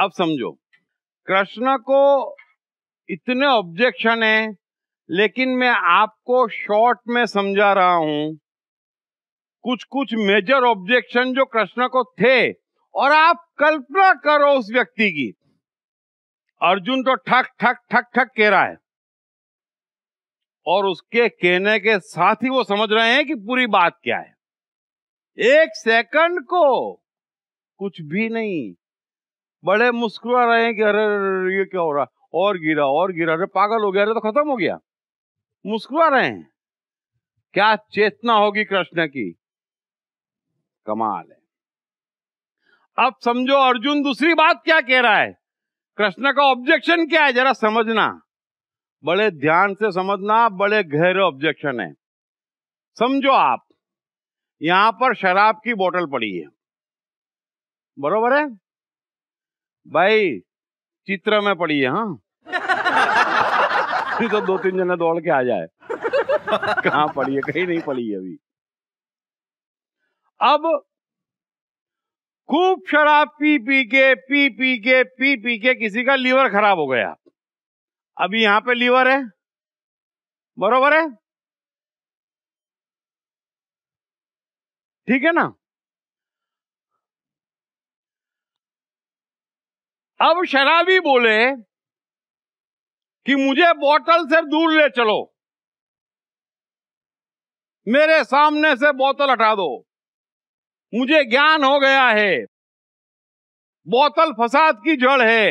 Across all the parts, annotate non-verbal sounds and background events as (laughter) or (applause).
अब समझो कृष्ण को इतने ऑब्जेक्शन है लेकिन मैं आपको शॉर्ट में समझा रहा हूं कुछ कुछ मेजर ऑब्जेक्शन जो कृष्ण को थे और आप कल्पना करो उस व्यक्ति की अर्जुन तो ठक ठक ठक ठक कह रहा है और उसके कहने के साथ ही वो समझ रहे हैं कि पूरी बात क्या है एक सेकंड को कुछ भी नहीं बड़े मुस्कुरा रहे हैं कि अरे ये क्या हो रहा और गिरा और गिरा अरे पागल हो गया अरे तो खत्म हो गया मुस्कुरा रहे हैं क्या चेतना होगी कृष्ण की कमाल है अब समझो अर्जुन दूसरी बात क्या कह रहा है कृष्ण का ऑब्जेक्शन क्या है जरा समझना बड़े ध्यान से समझना बड़े गहरे ऑब्जेक्शन है समझो आप यहां पर शराब की बोतल पड़ी है बरोबर है भाई चित्र में पड़ी है हाँ तो दो तीन जने दौड़ के आ जाए कहा पड़ी है कहीं नहीं पड़ी है अभी अब खूब शराब पी पी के पी पी के पी पी के किसी का लीवर खराब हो गया अभी यहां पे लीवर है बरोबर है ठीक है ना अब शराबी बोले कि मुझे बोतल से दूर ले चलो मेरे सामने से बोतल हटा दो मुझे ज्ञान हो गया है बोतल फसाद की जड़ है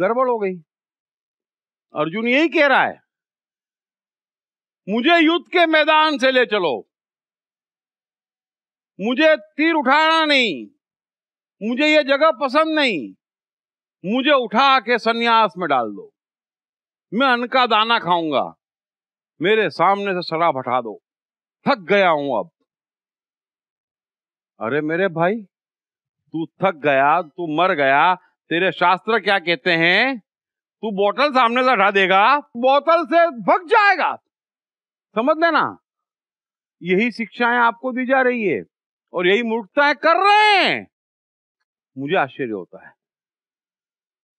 गड़बड़ हो गई अर्जुन यही कह रहा है मुझे युद्ध के मैदान से ले चलो मुझे तीर उठाना नहीं मुझे ये जगह पसंद नहीं मुझे उठा के सन्यास में डाल दो मैं अन्न का दाना खाऊंगा मेरे सामने से शराब हटा दो थक गया हूं अब अरे मेरे भाई तू थक गया तू मर गया तेरे शास्त्र क्या कहते हैं तू बोतल सामने से हटा देगा बोतल से भग जाएगा समझ लेना यही शिक्षाएं आपको दी जा रही है और यही मूर्खताएं कर रहे हैं मुझे आश्चर्य होता है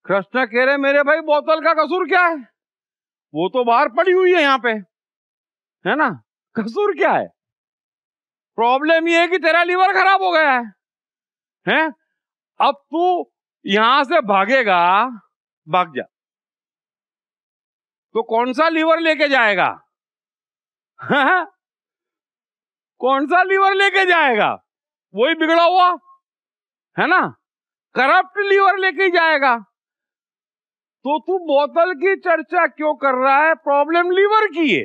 कृष्ण कह रहे मेरे भाई बोतल का कसूर क्या है वो तो बाहर पड़ी हुई है यहां पे है ना कसूर क्या है प्रॉब्लम ये है कि तेरा लीवर खराब हो गया है हैं अब तू यहां से भागेगा भाग जा तो कौन सा लीवर लेके जाएगा (laughs) हाँ, हाँ। कौन सा लीवर लेके जाएगा वही बिगड़ा हुआ है ना करप्ट लीवर लेके जाएगा तो तू बोतल की चर्चा क्यों कर रहा है प्रॉब्लम लीवर की है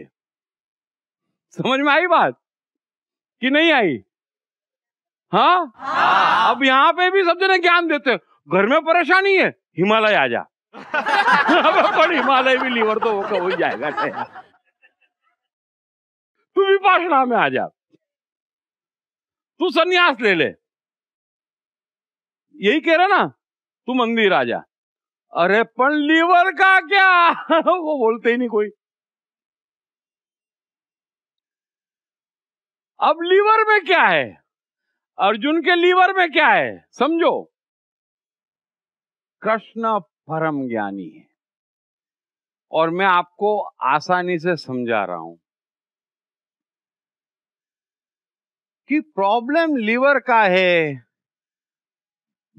समझ में आई बात कि नहीं आई हाँ? हाँ। अब यहां पे भी सब जने ज्ञान देते घर में परेशानी है हिमालय आ जा (laughs) हिमालय भी लीवर तो वो हो जाएगा तू भी पास में आ जा तू सन्यास ले ले यही कह रहा ना तू मंदिर आ जा अरे पण लीवर का क्या (laughs) वो बोलते ही नहीं कोई अब लीवर में क्या है अर्जुन के लीवर में क्या है समझो कृष्ण परम ज्ञानी है और मैं आपको आसानी से समझा रहा हूं कि प्रॉब्लम लीवर का है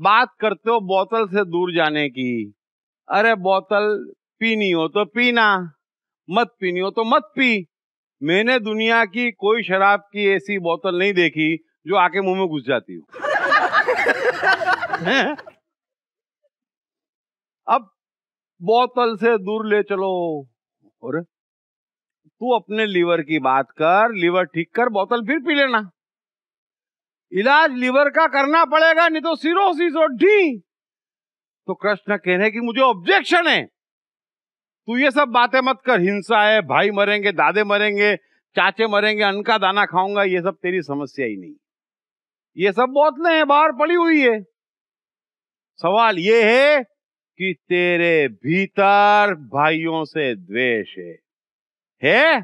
बात करते हो बोतल से दूर जाने की अरे बोतल पीनी हो तो पीना मत पीनी हो तो मत पी मैंने दुनिया की कोई शराब की ऐसी बोतल नहीं देखी जो आके मुंह में घुस जाती हो अब बोतल से दूर ले चलो और तू अपने लीवर की बात कर लीवर ठीक कर बोतल फिर पी लेना इलाज लीवर का करना पड़ेगा नहीं तो सिरोसिस और ढी तो कृष्ण रहे कि मुझे ऑब्जेक्शन है तू ये सब बातें मत कर हिंसा है भाई मरेंगे दादे मरेंगे चाचे मरेंगे अन्न का दाना खाऊंगा ये सब तेरी समस्या ही नहीं ये सब बोतलें हैं बाहर पड़ी हुई है सवाल ये है कि तेरे भीतर भाइयों से द्वेष है है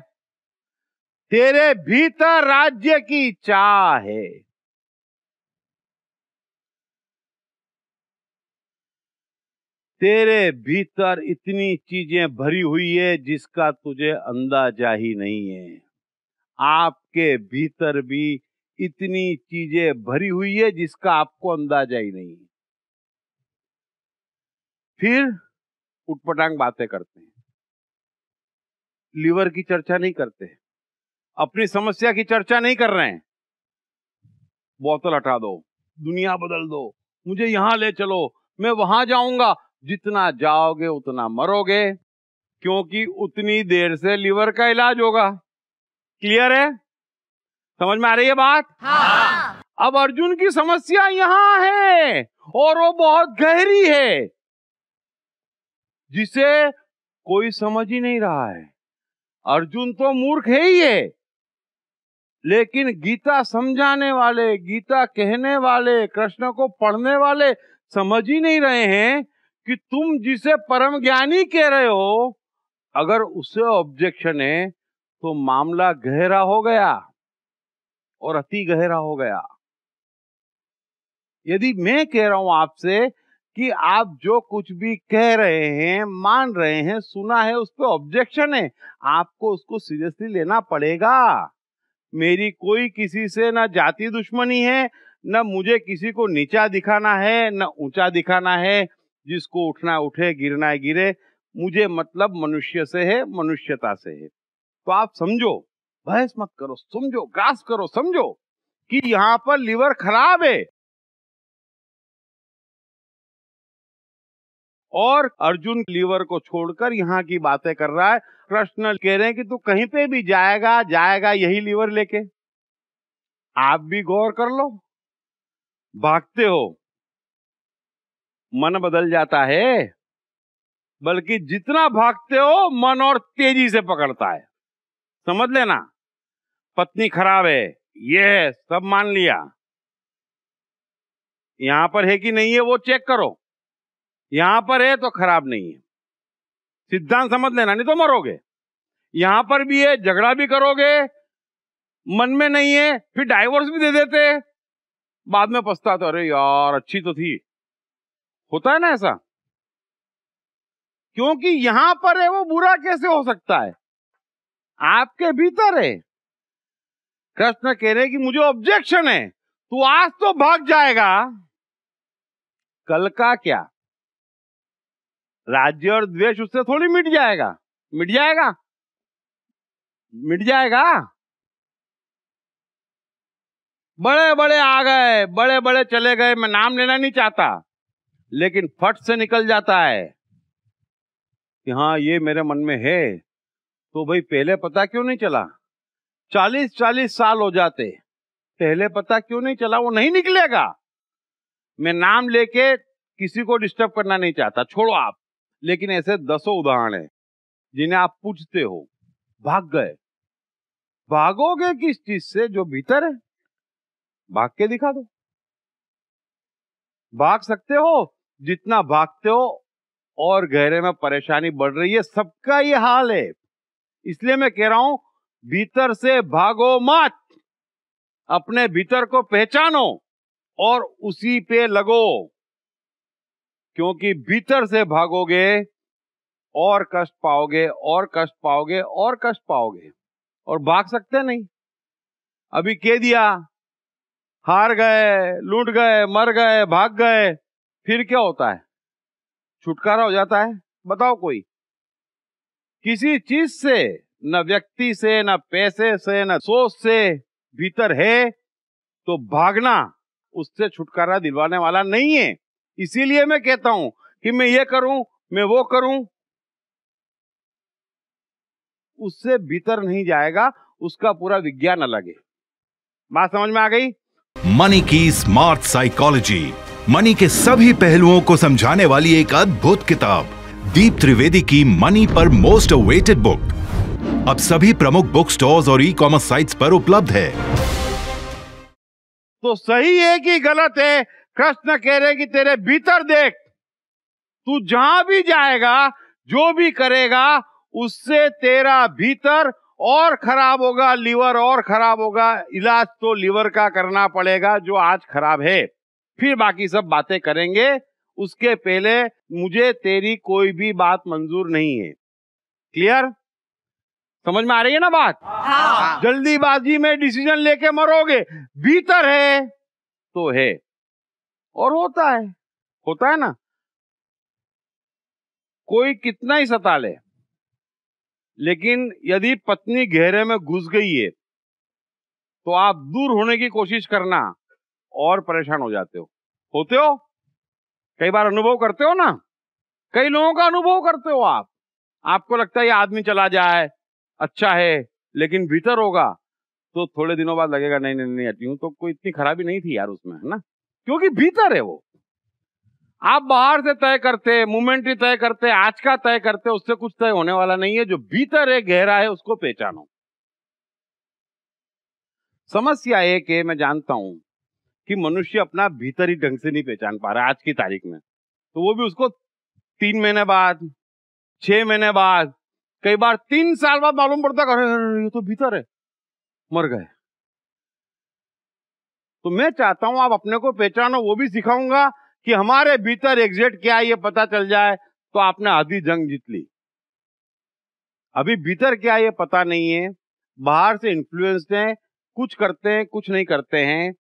तेरे भीतर राज्य की चाह है तेरे भीतर इतनी चीजें भरी हुई है जिसका तुझे अंदाजा ही नहीं है आपके भीतर भी इतनी चीजें भरी हुई है जिसका आपको अंदाजा ही नहीं फिर उठपटांग बातें करते हैं लीवर की चर्चा नहीं करते अपनी समस्या की चर्चा नहीं कर रहे हैं बोतल हटा दो दुनिया बदल दो मुझे यहां ले चलो मैं वहां जाऊंगा जितना जाओगे उतना मरोगे क्योंकि उतनी देर से लीवर का इलाज होगा क्लियर है समझ में आ रही है बात हाँ। अब अर्जुन की समस्या यहां है और वो बहुत गहरी है जिसे कोई समझ ही नहीं रहा है अर्जुन तो मूर्ख है ही है लेकिन गीता समझाने वाले गीता कहने वाले कृष्ण को पढ़ने वाले समझ ही नहीं रहे हैं कि तुम जिसे परम ज्ञानी कह रहे हो अगर उसे ऑब्जेक्शन है तो मामला गहरा हो गया और अति गहरा हो गया यदि मैं कह रहा हूं आपसे कि आप जो कुछ भी कह रहे हैं मान रहे हैं सुना है उस पर ऑब्जेक्शन है आपको उसको सीरियसली लेना पड़ेगा मेरी कोई किसी से ना जाति दुश्मनी है ना मुझे किसी को नीचा दिखाना है न ऊंचा दिखाना है जिसको उठना उठे गिरना है गिरे मुझे मतलब मनुष्य से है मनुष्यता से है तो आप समझो बहस मत करो समझो ग्रास करो समझो कि यहां पर लीवर खराब है और अर्जुन लीवर को छोड़कर यहां की बातें कर रहा है कृष्ण कह रहे हैं कि तू कहीं पे भी जाएगा जाएगा यही लीवर लेके आप भी गौर कर लो भागते हो मन बदल जाता है बल्कि जितना भागते हो मन और तेजी से पकड़ता है समझ लेना पत्नी खराब है ये है सब मान लिया यहां पर है कि नहीं है वो चेक करो यहां पर है तो खराब नहीं है सिद्धांत समझ लेना नहीं तो मरोगे यहां पर भी है झगड़ा भी करोगे मन में नहीं है फिर डाइवोर्स भी दे देते बाद में पछताते अरे यार अच्छी तो थी होता है ना ऐसा क्योंकि यहां पर है वो बुरा कैसे हो सकता है आपके भीतर है कृष्ण कह रहे कि मुझे ऑब्जेक्शन है तू आज तो भाग जाएगा कल का क्या राज्य और द्वेष उससे थोड़ी मिट जाएगा मिट जाएगा मिट जाएगा बड़े बड़े आ गए बड़े बड़े चले गए मैं नाम लेना नहीं चाहता लेकिन फट से निकल जाता है कि हाँ ये मेरे मन में है तो भाई पहले पता क्यों नहीं चला चालीस चालीस साल हो जाते पहले पता क्यों नहीं चला वो नहीं निकलेगा मैं नाम लेके किसी को डिस्टर्ब करना नहीं चाहता छोड़ो आप लेकिन ऐसे दसों उदाहरण है जिन्हें आप पूछते हो भाग गए भागोगे किस चीज से जो भीतर है भाग के दिखा दो भाग सकते हो जितना भागते हो और गहरे में परेशानी बढ़ रही है सबका ये हाल है इसलिए मैं कह रहा हूं भीतर से भागो मत अपने भीतर को पहचानो और उसी पे लगो क्योंकि भीतर से भागोगे और कष्ट पाओगे और कष्ट पाओगे और कष्ट पाओगे और भाग सकते नहीं अभी कह दिया हार गए लूट गए मर गए भाग गए फिर क्या होता है छुटकारा हो जाता है बताओ कोई किसी चीज से न व्यक्ति से न पैसे से न सोच से भीतर है तो भागना उससे छुटकारा दिलवाने वाला नहीं है इसीलिए मैं कहता हूं कि मैं ये करूं मैं वो करूं उससे भीतर नहीं जाएगा उसका पूरा विज्ञान अलग है बात समझ में आ गई मनी की स्मार्ट साइकोलॉजी मनी के सभी पहलुओं को समझाने वाली एक अद्भुत किताब दीप त्रिवेदी की मनी पर मोस्ट अवेटेड बुक अब सभी प्रमुख बुक स्टोर्स और ई कॉमर्स साइट्स पर उपलब्ध है तो सही है कि गलत है कृष्ण कह रहे कि तेरे भीतर देख तू जहां भी जाएगा जो भी करेगा उससे तेरा भीतर और खराब होगा लीवर और खराब होगा इलाज तो लीवर का करना पड़ेगा जो आज खराब है फिर बाकी सब बातें करेंगे उसके पहले मुझे तेरी कोई भी बात मंजूर नहीं है क्लियर समझ में आ रही है ना बात हाँ। जल्दीबाजी में डिसीजन लेके मरोगे भीतर है तो है और होता है होता है ना कोई कितना ही सता ले लेकिन यदि पत्नी गहरे में घुस गई है तो आप दूर होने की कोशिश करना और परेशान हो जाते हो होते हो कई बार अनुभव करते हो ना कई लोगों का अनुभव करते हो आप आपको लगता है ये आदमी चला जाए अच्छा है लेकिन भीतर होगा तो थोड़े दिनों बाद लगेगा नहीं नहीं नहीं हूं तो कोई इतनी खराबी नहीं थी यार उसमें है ना क्योंकि भीतर है वो आप बाहर से तय करते मूवमेंट भी तय करते आज का तय करते उससे कुछ तय होने वाला नहीं है जो भीतर है गहरा है उसको पहचानो समस्या एक है मैं जानता हूं कि मनुष्य अपना भीतरी ढंग से नहीं पहचान पा रहा आज की तारीख में तो वो भी उसको तीन महीने बाद छह महीने बाद कई बार तीन साल बाद मालूम पड़ता अरे ये तो भीतर है मर गए तो मैं चाहता हूं आप अपने को पहचानो वो भी सिखाऊंगा कि हमारे भीतर एग्जैक्ट क्या है ये पता चल जाए तो आपने आधी जंग जीत ली अभी भीतर क्या है ये पता नहीं है बाहर से इन्फ्लुएंस्ड हैं कुछ करते हैं कुछ नहीं करते हैं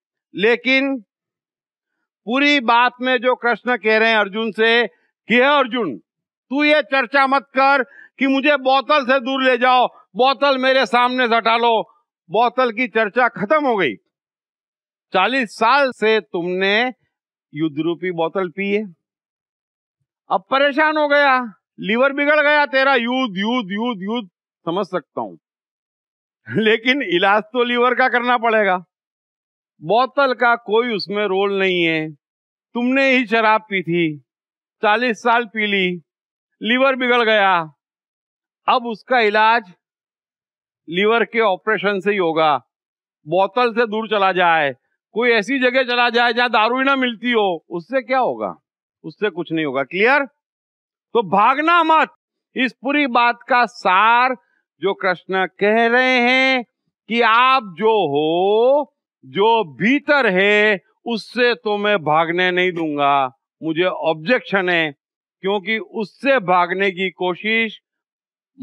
लेकिन पूरी बात में जो कृष्ण कह रहे हैं अर्जुन से कि है अर्जुन तू ये चर्चा मत कर कि मुझे बोतल से दूर ले जाओ बोतल मेरे सामने से हटा लो बोतल की चर्चा खत्म हो गई चालीस साल से तुमने युद्ध रूपी बोतल पी है अब परेशान हो गया लीवर बिगड़ गया तेरा युद्ध युद्ध युद्ध युद्ध समझ सकता हूं लेकिन इलाज तो लीवर का करना पड़ेगा बोतल का कोई उसमें रोल नहीं है तुमने ही शराब पी थी चालीस साल पी ली लीवर बिगड़ गया अब उसका इलाज लीवर के ऑपरेशन से ही होगा बोतल से दूर चला जाए कोई ऐसी जगह चला जाए जहां दारू ही ना मिलती हो उससे क्या होगा उससे कुछ नहीं होगा क्लियर तो भागना मत इस पूरी बात का सार जो कृष्ण कह रहे हैं कि आप जो हो जो भीतर है उससे तो मैं भागने नहीं दूंगा मुझे ऑब्जेक्शन है क्योंकि उससे भागने की कोशिश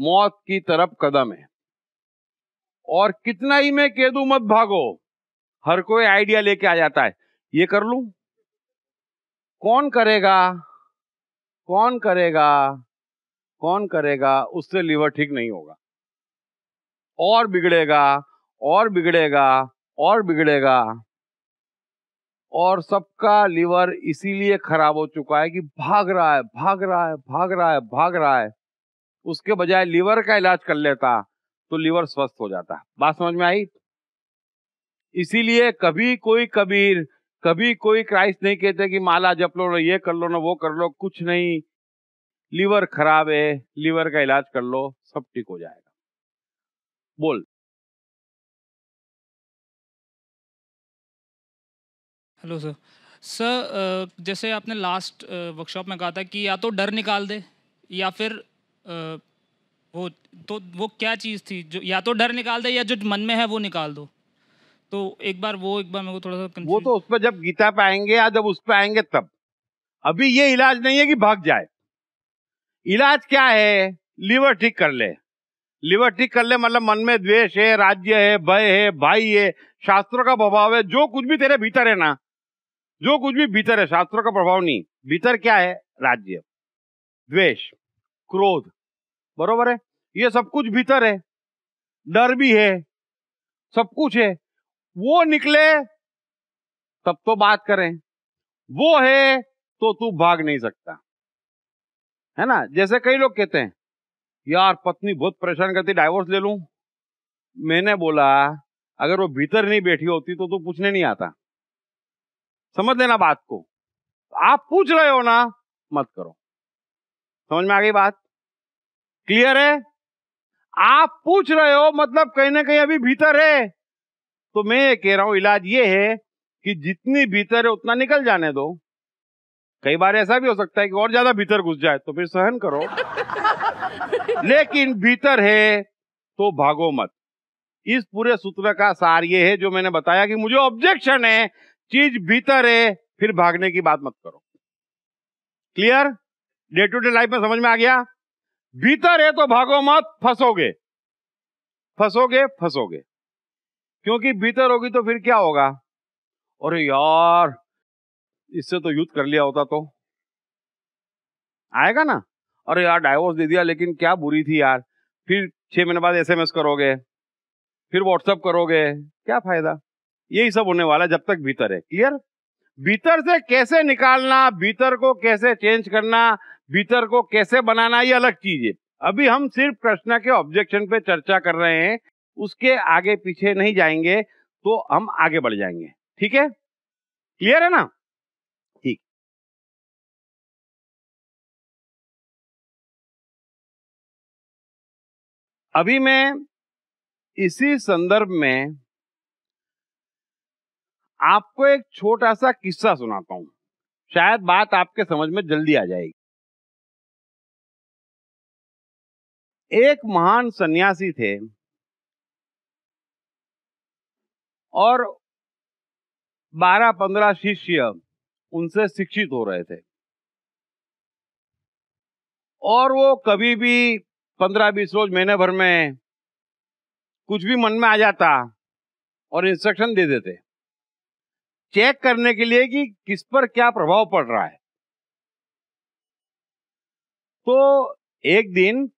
मौत की तरफ कदम है और कितना ही मैं कह दू मत भागो हर कोई आइडिया लेके आ जाता है ये कर लू कौन करेगा कौन करेगा कौन करेगा उससे लीवर ठीक नहीं होगा और बिगड़ेगा और बिगड़ेगा और बिगड़ेगा और सबका लीवर इसीलिए खराब हो चुका है कि भाग रहा है भाग रहा है भाग रहा है भाग रहा है उसके बजाय लीवर का इलाज कर लेता तो लीवर स्वस्थ हो जाता बात समझ में आई इसीलिए कभी कोई कबीर कभी कोई क्राइस्ट नहीं कहते कि माला जप लो ना ये कर लो ना वो कर लो कुछ नहीं लीवर खराब है लीवर का इलाज कर लो सब ठीक हो जाएगा बोल हेलो सर सर जैसे आपने लास्ट वर्कशॉप uh, में कहा था कि या तो डर निकाल दे या फिर आ, uh, वो तो वो क्या चीज़ थी जो या तो डर निकाल दे या जो मन में है वो निकाल दो तो एक बार वो एक बार मेरे को थोड़ा सा वो तो उस पर जब गीता पे आएंगे या जब उस पर आएंगे तब अभी ये इलाज नहीं है कि भाग जाए इलाज क्या है लीवर ठीक कर ले लिवर ठीक कर ले मतलब मन में द्वेष है राज्य है भय है भाई है शास्त्रों का प्रभाव है जो कुछ भी तेरे भीतर है ना जो कुछ भी भीतर है शास्त्रों का प्रभाव नहीं भीतर क्या है राज्य द्वेष क्रोध बरोबर है ये सब कुछ भीतर है डर भी है सब कुछ है वो निकले तब तो बात करें वो है तो तू भाग नहीं सकता है ना जैसे कई लोग कहते हैं यार पत्नी बहुत परेशान करती डाइवोर्स ले लू मैंने बोला अगर वो भीतर नहीं बैठी होती तो तू पूछने नहीं आता समझ लेना बात को आप पूछ रहे हो ना मत करो समझ में आ गई बात क्लियर है आप पूछ रहे हो मतलब कहीं ना कहीं अभी भीतर है तो मैं ये कह रहा हूं इलाज ये है कि जितनी भीतर है उतना निकल जाने दो कई बार ऐसा भी हो सकता है कि और ज्यादा भीतर घुस जाए तो फिर सहन करो (laughs) लेकिन भीतर है तो भागो मत इस पूरे सूत्र का सार ये है जो मैंने बताया कि मुझे ऑब्जेक्शन है चीज भीतर है फिर भागने की बात मत करो clear day to day life में समझ में आ गया भीतर है तो भागो मत फंसोगे फंसोगे फंसोगे क्योंकि भीतर होगी तो फिर क्या होगा अरे यार इससे तो युद्ध कर लिया होता तो आएगा ना अरे यार डायवोर्स दे दिया लेकिन क्या बुरी थी यार फिर छह महीने बाद एसएमएस करोगे फिर व्हाट्सएप करोगे क्या फायदा यही सब होने वाला है जब तक भीतर है क्लियर भीतर से कैसे निकालना भीतर को कैसे चेंज करना भीतर को कैसे बनाना ये अलग चीज है अभी हम सिर्फ प्रश्न के ऑब्जेक्शन पे चर्चा कर रहे हैं उसके आगे पीछे नहीं जाएंगे तो हम आगे बढ़ जाएंगे ठीक है क्लियर है ना ठीक अभी मैं इसी संदर्भ में आपको एक छोटा सा किस्सा सुनाता हूं शायद बात आपके समझ में जल्दी आ जाएगी एक महान सन्यासी थे और बारह पंद्रह शिष्य उनसे शिक्षित हो रहे थे और वो कभी भी पंद्रह बीस रोज महीने भर में कुछ भी मन में आ जाता और इंस्ट्रक्शन दे देते चेक करने के लिए कि किस पर क्या प्रभाव पड़ रहा है तो एक दिन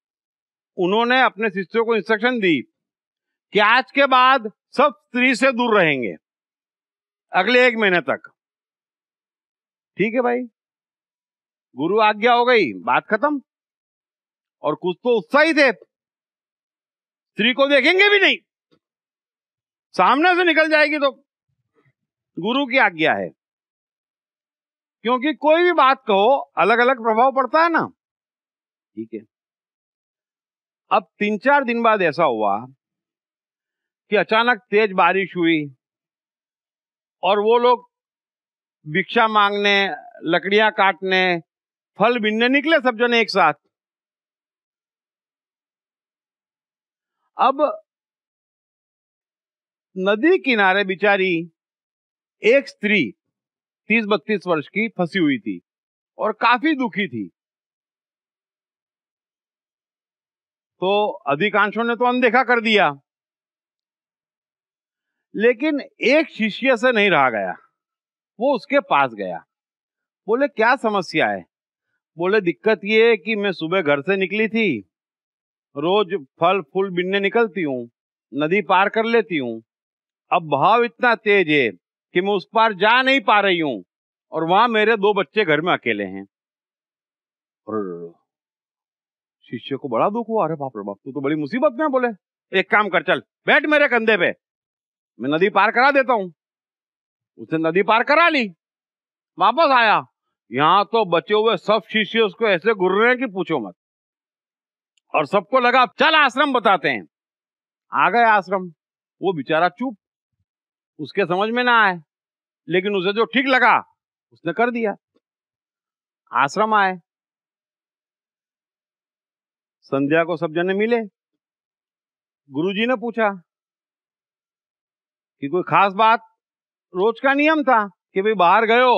उन्होंने अपने शिष्यों को इंस्ट्रक्शन दी कि आज के बाद सब स्त्री से दूर रहेंगे अगले एक महीने तक ठीक है भाई गुरु आज्ञा हो गई बात खत्म और कुछ तो उत्साही थे स्त्री को देखेंगे भी नहीं सामने से निकल जाएगी तो गुरु की आज्ञा है क्योंकि कोई भी बात कहो अलग अलग प्रभाव पड़ता है ना ठीक है अब तीन चार दिन बाद ऐसा हुआ कि अचानक तेज बारिश हुई और वो लोग भिक्षा मांगने लकड़ियां काटने फल बिनने निकले सब जने एक साथ अब नदी किनारे बिचारी एक स्त्री तीस बत्तीस वर्ष की फंसी हुई थी और काफी दुखी थी तो अधिकांशों ने तो अनदेखा कर दिया लेकिन एक शिष्य से नहीं रहा गया वो उसके पास गया बोले क्या समस्या है बोले दिक्कत ये है कि मैं सुबह घर से निकली थी रोज फल फूल बिनने निकलती हूँ नदी पार कर लेती हूँ अब भाव इतना तेज है कि मैं उस पार जा नहीं पा रही हूं और वहां मेरे दो बच्चे घर में अकेले हैं और शिष्य को बड़ा दुख हुआ अरे बाप रे बाप तू तो बड़ी मुसीबत में बोले एक काम कर चल बैठ मेरे कंधे पे मैं नदी पार करा देता हूं उसने नदी पार करा ली वापस आया यहां तो बचे हुए सब शिष्य उसको ऐसे घुर रहे हैं कि पूछो मत और सबको लगा चल आश्रम बताते हैं आ गए आश्रम वो बेचारा चुप उसके समझ में ना आए लेकिन उसे जो ठीक लगा उसने कर दिया आश्रम आए संध्या को सब जने मिले गुरुजी ने पूछा कि कोई खास बात रोज का नियम था कि भाई बाहर गयो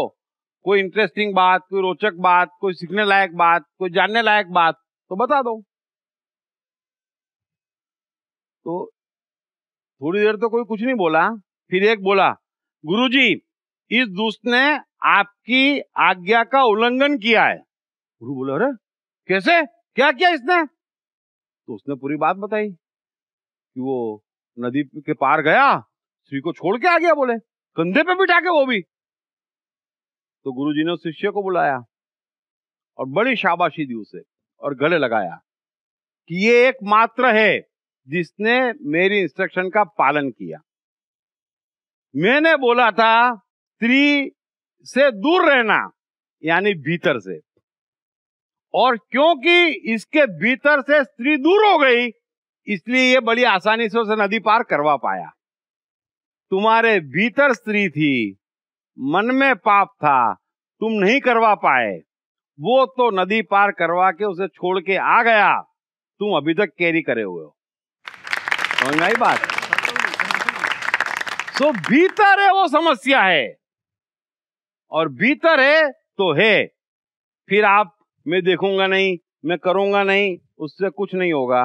कोई इंटरेस्टिंग बात कोई रोचक बात कोई सीखने लायक बात कोई जानने लायक बात तो बता दो तो थोड़ी देर तो कोई कुछ नहीं बोला फिर एक बोला गुरुजी इस दूस ने आपकी आज्ञा का उल्लंघन किया है गुरु बोला अरे कैसे क्या किया इसने तो उसने पूरी बात बताई कि वो नदी के पार गया स्त्री को छोड़ के आ गया बोले कंधे पे बिठा के वो भी तो गुरुजी ने शिष्य को बुलाया और बड़ी शाबाशी दी उसे और गले लगाया कि ये एकमात्र है जिसने मेरी इंस्ट्रक्शन का पालन किया मैंने बोला था स्त्री से दूर रहना यानी भीतर से और क्योंकि इसके भीतर से स्त्री दूर हो गई इसलिए ये बड़ी आसानी से उसे नदी पार करवा पाया तुम्हारे भीतर स्त्री थी मन में पाप था तुम नहीं करवा पाए वो तो नदी पार करवा के उसे छोड़ के आ गया तुम अभी तक कैरी करे हुए हो समझ में आई बात तो भीतर है वो समस्या है और भीतर है तो है फिर आप मैं देखूंगा नहीं मैं करूंगा नहीं उससे कुछ नहीं होगा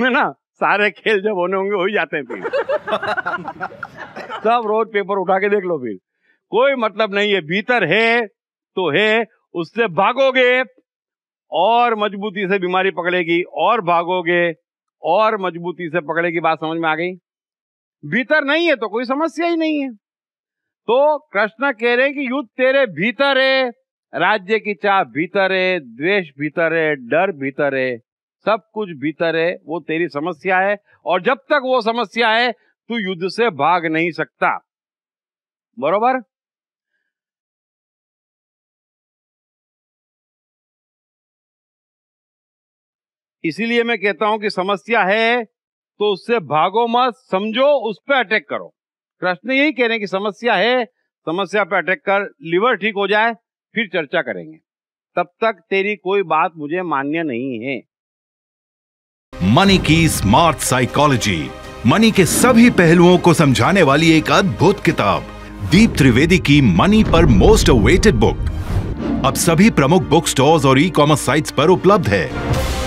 है ना सारे खेल जब होने होंगे हो ही जाते हैं फिर सब रोज पेपर उठा के देख लो फिर कोई मतलब नहीं है भीतर है तो है उससे भागोगे और मजबूती से बीमारी पकड़ेगी और भागोगे और मजबूती से पकड़ेगी बात समझ में आ गई भीतर नहीं है तो कोई समस्या ही नहीं है तो कृष्ण कह रहे हैं कि युद्ध तेरे भीतर है राज्य की चाह भीतर है द्वेष भीतर है डर भीतर है सब कुछ भीतर है वो तेरी समस्या है और जब तक वो समस्या है तू युद्ध से भाग नहीं सकता बरोबर इसीलिए मैं कहता हूं कि समस्या है तो उससे भागो मत समझो उस पर अटैक करो कृष्ण यही कह रहे हैं कि समस्या है समस्या पे अटैक कर लिवर ठीक हो जाए फिर चर्चा करेंगे तब तक तेरी कोई बात मुझे मान्य नहीं है मनी की स्मार्ट साइकोलॉजी मनी के सभी पहलुओं को समझाने वाली एक अद्भुत किताब दीप त्रिवेदी की मनी पर मोस्ट अवेटेड बुक अब सभी प्रमुख बुक स्टोर्स और ई कॉमर्स साइट्स पर उपलब्ध है